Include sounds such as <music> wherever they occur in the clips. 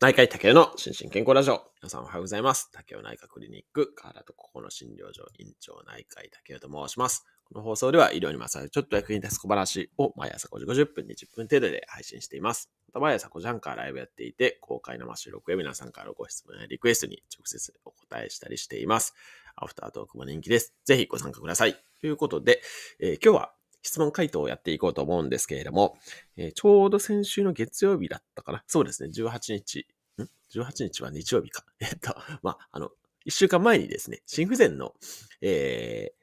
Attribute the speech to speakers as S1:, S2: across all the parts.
S1: 内科医竹雄の心身健康ラジオ。皆さんおはようございます。竹雄内科クリニック、河原とここの診療所、院長内科医竹雄と申します。この放送では医療にまつわるちょっと役に立つ小話を毎朝5時50分、20分程度で配信しています。また毎朝5時半からライブやっていて、公開生収録や皆さんからのご質問やリクエストに直接お答えしたりしています。アフタートークも人気です。ぜひご参加ください。ということで、えー、今日は質問回答をやっていこうと思うんですけれども、えー、ちょうど先週の月曜日だったかな。そうですね、18日。ん ?18 日は日曜日か。<laughs> えっと、まあ、あの、1週間前にですね、心不全の、えー、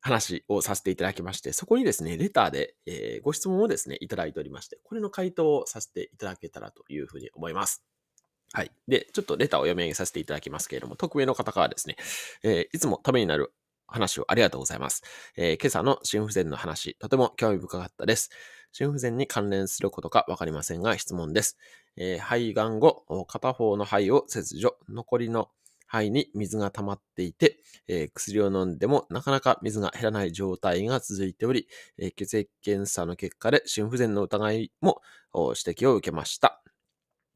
S1: 話をさせていただきまして、そこにですね、レターで、えー、ご質問をですね、いただいておりまして、これの回答をさせていただけたらというふうに思います。はい。で、ちょっとレターを読み上げさせていただきますけれども、匿名の方からですね、えー、いつもためになる話をありがとうございます。えー、今朝の心不全の話、とても興味深かったです。心不全に関連することかわかりませんが質問です。えー、肺がん後、片方の肺を切除、残りの肺に水が溜まっていて、えー、薬を飲んでもなかなか水が減らない状態が続いており、えー、血液検査の結果で心不全の疑いも指摘を受けました。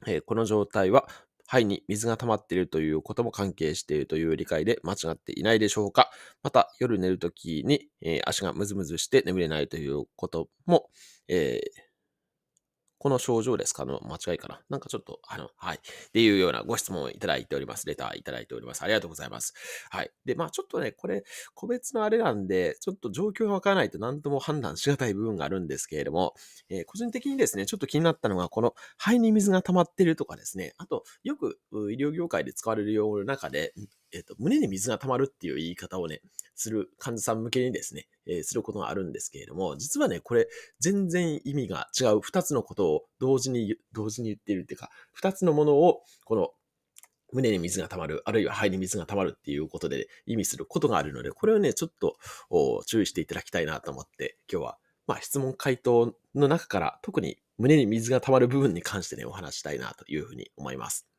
S1: えー、この状態は肺に水が溜まっているということも関係しているという理解で間違っていないでしょうか。また、夜寝るときに、えー、足がムズムズして眠れないということも、えーこの症状ですかの間違いかななんかちょっと、あの、はい。っていうようなご質問をいただいております。レターいただいております。ありがとうございます。はい。で、まあちょっとね、これ、個別のあれなんで、ちょっと状況がわからないと何とも判断しがたい部分があるんですけれども、えー、個人的にですね、ちょっと気になったのが、この肺に水が溜まってるとかですね、あと、よく医療業界で使われる用語の中で、えっ、と、胸に水が溜まるっていう言い方をね、する患者さん向けにですね、えー、することがあるんですけれども、実はね、これ、全然意味が違う二つのことを同時に、同時に言っているっていうか、二つのものを、この、胸に水が溜まる、あるいは肺に水が溜まるっていうことで、意味することがあるので、これをね、ちょっと注意していただきたいなと思って、今日は、まあ、質問回答の中から特に胸に水が溜まる部分に関してね、お話したいなというふうに思います。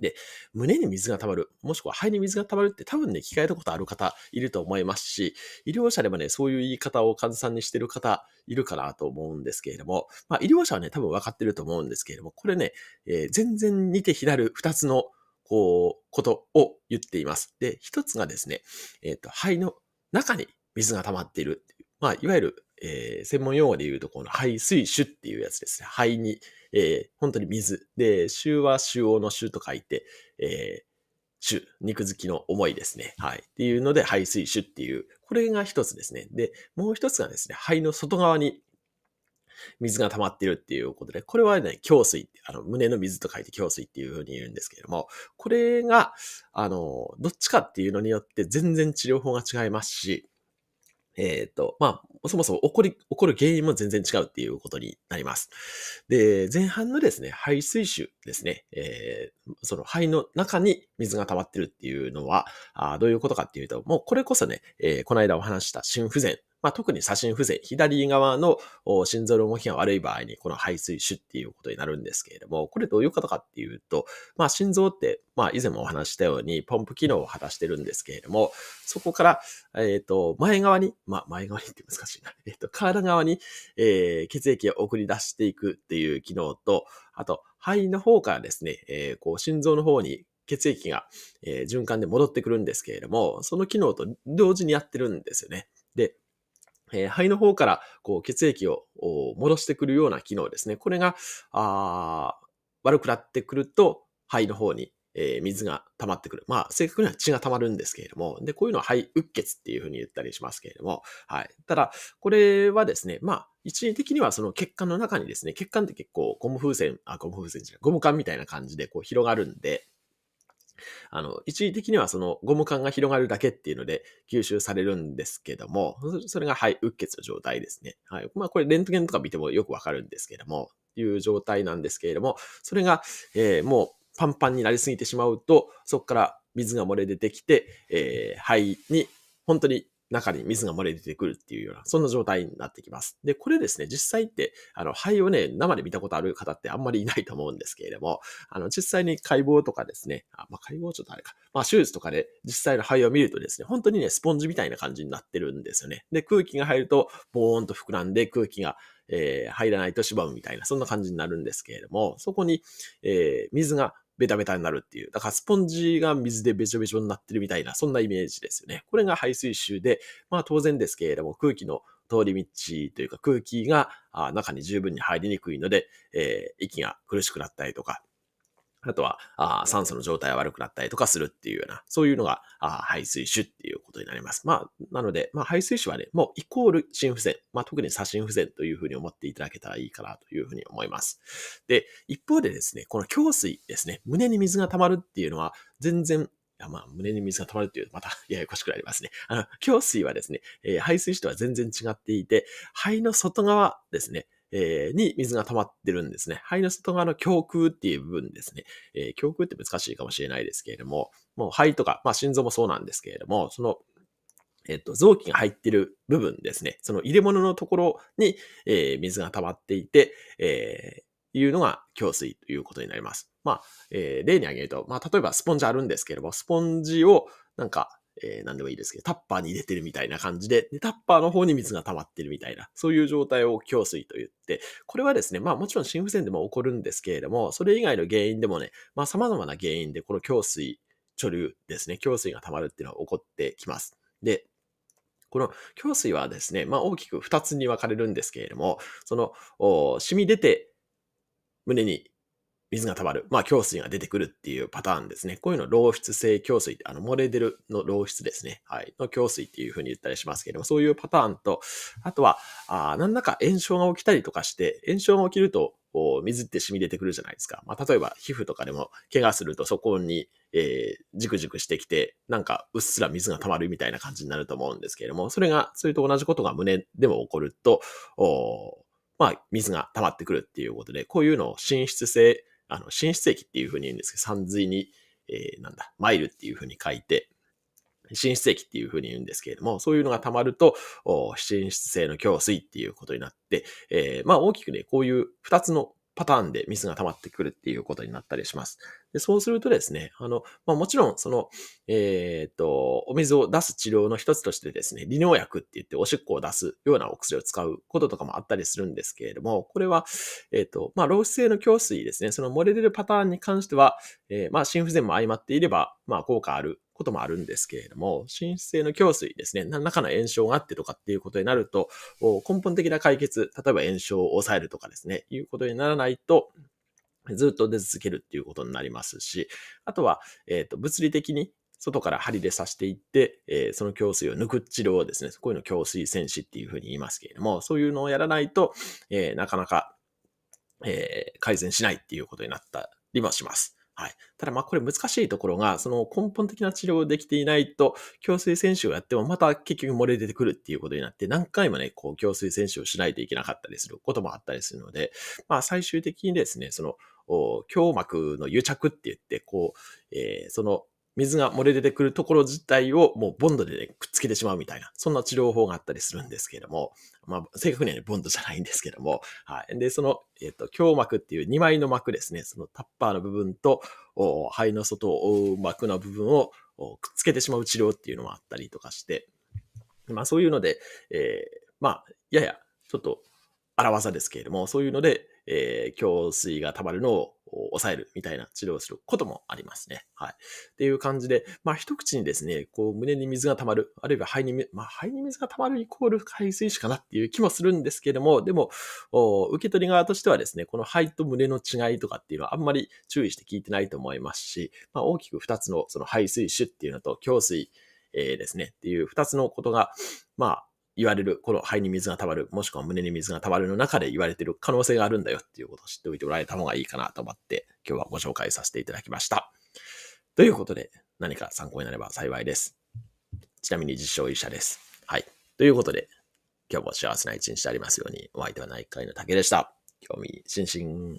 S1: で、胸に水が溜まる、もしくは肺に水が溜まるって多分ね、聞かれたことある方いると思いますし、医療者でもね、そういう言い方を患者さんにしてる方いるかなと思うんですけれども、まあ、医療者はね、多分分かってると思うんですけれども、これね、えー、全然似て左る二つの、こう、ことを言っています。で、一つがですね、えっ、ー、と、肺の中に水が溜まっているまあ、いわゆるえー、専門用語で言うと、この排水種っていうやつですね。肺に、えー、本当に水。で、種は種王の種と書いて、えー、種、肉付きの思いですね。はい。っていうので、排水種っていう、これが一つですね。で、もう一つがですね、肺の外側に水が溜まってるっていうことで、これはね、胸水、あの、胸の水と書いて胸水っていうふうに言うんですけれども、これが、あの、どっちかっていうのによって全然治療法が違いますし、えっ、ー、と、まあ、そもそも起こり、起こる原因も全然違うっていうことになります。で、前半のですね、排水臭ですね、えー、その肺の中に水が溜まってるっていうのは、あどういうことかっていうと、もうこれこそね、えー、この間お話した心不全まあ、特に左心不全、左側の心臓の動きが悪い場合に、この排水腫っていうことになるんですけれども、これどういうことかっていうと、まあ、心臓って、まあ、以前もお話したように、ポンプ機能を果たしてるんですけれども、そこから、えっ、ー、と、前側に、まあ、前側にって難しいな、<laughs> えっ、ー、と、体側に、えー、血液を送り出していくっていう機能と、あと、肺の方からですね、えー、こう、心臓の方に血液が、えー、循環で戻ってくるんですけれども、その機能と同時にやってるんですよね。で、えー、肺の方からこう血液を戻してくるような機能ですね。これがあ悪くなってくると肺の方に、えー、水が溜まってくる。まあ正確には血が溜まるんですけれども、で、こういうのは肺うっ血っていうふうに言ったりしますけれども、はい。ただ、これはですね、まあ一時的にはその血管の中にですね、血管って結構ゴム風船、あ、ゴム風船じゃない、ゴム管みたいな感じでこう広がるんで、あの、一時的にはそのゴム管が広がるだけっていうので吸収されるんですけども、それが、はい、うっ血の状態ですね。はい。まあ、これレントゲンとか見てもよくわかるんですけども、いう状態なんですけれども、それが、えー、もうパンパンになりすぎてしまうと、そこから水が漏れ出てきて、えー、肺に本当に中に水が漏れ出てくるっていうような、そんな状態になってきます。で、これですね、実際って、あの、肺をね、生で見たことある方ってあんまりいないと思うんですけれども、あの、実際に解剖とかですね、あまあ、解剖ちょっとあれか、まあ、手術とかで実際の肺を見るとですね、本当にね、スポンジみたいな感じになってるんですよね。で、空気が入ると、ボーンと膨らんで空気がえー、入らないとしむみたいな、そんな感じになるんですけれども、そこに、えー、水がベタベタになるっていう。だからスポンジが水でベチョベチョになってるみたいな、そんなイメージですよね。これが排水臭で、まあ当然ですけれども、空気の通り道というか空気が中に十分に入りにくいので、えー、息が苦しくなったりとか、あとは、あ酸素の状態が悪くなったりとかするっていうような、そういうのが、あ排水種っていうことになります。まあ、なので、まあ、排水種はね、もうイコール心不全、まあ、特に左心不全というふうに思っていただけたらいいかなというふうに思います。で、一方でですね、この胸水ですね、胸に水が溜まるっていうのは、全然いやまあ、胸に水が溜まるっていうまた <laughs> ややこしくなりますね。あの、胸水はですね、えー、排水種とは全然違っていて、肺の外側ですね、えに水が溜まってるんですね。肺の外側の胸腔っていう部分ですね。えー、胸腔って難しいかもしれないですけれども、もう肺とか、まあ心臓もそうなんですけれども、その、えっ、ー、と、臓器が入ってる部分ですね。その入れ物のところに、えー、水が溜まっていて、えー、いうのが胸水ということになります。まあ、えー、例に挙げると、まあ、例えばスポンジあるんですけれども、スポンジをなんか、えー、何でもいいですけど、タッパーに入れてるみたいな感じでで、タッパーの方に水が溜まってるみたいな、そういう状態を強水と言って、これはですね、まあもちろん心不全でも起こるんですけれども、それ以外の原因でもね、まあ様々な原因でこの強水、貯留ですね、強水が溜まるっていうのは起こってきます。で、この胸水はですね、まあ大きく2つに分かれるんですけれども、その、染み出て胸に水が溜まる。まあ、胸水が出てくるっていうパターンですね。こういうの漏出性胸水って、あの、漏れ出るの漏出ですね。はい。の胸水っていうふうに言ったりしますけれども、そういうパターンと、あとは、あ何らか炎症が起きたりとかして、炎症が起きると、水って染み出てくるじゃないですか。まあ、例えば皮膚とかでも怪我するとそこに、えー、じくじくしてきて、なんかうっすら水が溜まるみたいな感じになると思うんですけれども、それが、それと同じことが胸でも起こると、おまあ、水が溜まってくるっていうことで、こういうのを浸出性あの、進出駅っていうふうに言うんですけど、三髄に、えー、なんだ、マイルっていうふうに書いて、進出液っていうふうに言うんですけれども、そういうのが溜まると、進出性の強水っていうことになって、えー、まあ大きくね、こういう二つのパターンでミスが溜まってくるっていうことになったりします。でそうするとですね、あの、まあ、もちろん、その、えっ、と、お水を出す治療の一つとしてですね、利尿薬って言っておしっこを出すようなお薬を使うこととかもあったりするんですけれども、これは、えっ、と、まあ、老出性の強水ですね、その漏れ出るパターンに関しては、えー、まあ、心不全も相まっていれば、まあ、効果あることもあるんですけれども、浸水性の胸水ですね、何らかの炎症があってとかっていうことになると、根本的な解決、例えば炎症を抑えるとかですね、いうことにならないと、ずっと出続けるっていうことになりますし、あとは、えっ、ー、と、物理的に外から針で刺していって、えー、その胸水を抜く治療をですね、こういうの胸水戦士っていうふうに言いますけれども、そういうのをやらないと、えー、なかなか、えー、改善しないっていうことになったりもします。はい。ただ、ま、これ難しいところが、その根本的な治療できていないと、胸水選手をやってもまた結局漏れ出てくるっていうことになって、何回もね、こう、胸水選手をしないといけなかったりすることもあったりするので、まあ、最終的にですね、その、胸膜の癒着って言って、こう、えー、その水が漏れ出てくるところ自体をもうボンドで、ね、くっつけてしまうみたいな、そんな治療法があったりするんですけれども、まあ、正確には、ね、ボンドじゃないんですけども、はい。で、その、えっ、ー、と、胸膜っていう2枚の膜ですね、そのタッパーの部分と、肺の外を覆う膜の部分をくっつけてしまう治療っていうのもあったりとかして、まあそういうので、えー、まあ、やや、ちょっと、荒技ですけれども、そういうので、えー、胸水が溜まるのを抑えるみたいな治療をすることもありますね。はい。っていう感じで、まあ一口にですね、こう胸に水が溜まる、あるいは肺に、まあ肺に水が溜まるイコール海水腫かなっていう気もするんですけれども、でも、受け取り側としてはですね、この肺と胸の違いとかっていうのはあんまり注意して聞いてないと思いますし、まあ大きく二つのその肺水腫っていうのと胸水、えー、ですね、っていう二つのことが、まあ、言われる、この肺に水が溜まる、もしくは胸に水が溜まるの中で言われてる可能性があるんだよっていうことを知っておいておられた方がいいかなと思って、今日はご紹介させていただきました。ということで、何か参考になれば幸いです。ちなみに実証医者です。はい。ということで、今日も幸せな一日でありますように、お相手は内科医の竹でした。興味津々。